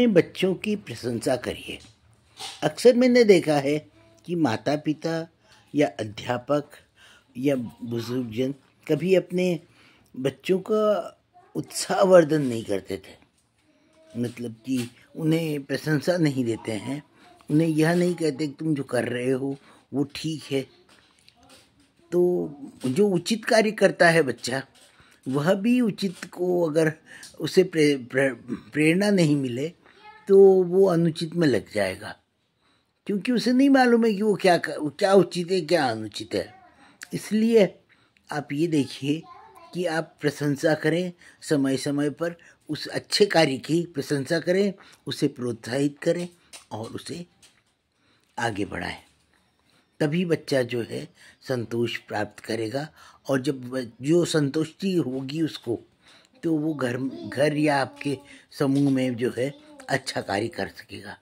अपने बच्चों की प्रशंसा करिए अक्सर मैंने देखा है कि माता पिता या अध्यापक या बुजुर्ग जन कभी अपने बच्चों का उत्साहवर्धन नहीं करते थे मतलब कि उन्हें प्रशंसा नहीं देते हैं उन्हें यह नहीं कहते कि तुम जो कर रहे हो वो ठीक है तो जो उचित कार्य करता है बच्चा वह भी उचित को अगर उसे प्रेरणा नहीं मिले तो वो अनुचित में लग जाएगा क्योंकि उसे नहीं मालूम है कि वो क्या क्या उचित है क्या अनुचित है इसलिए आप ये देखिए कि आप प्रशंसा करें समय समय पर उस अच्छे कार्य की प्रशंसा करें उसे प्रोत्साहित करें और उसे आगे बढ़ाएं तभी बच्चा जो है संतोष प्राप्त करेगा और जब जो संतुष्टि होगी उसको तो वो घर घर या आपके समूह में जो है अच्छा कार्य कर सकेगा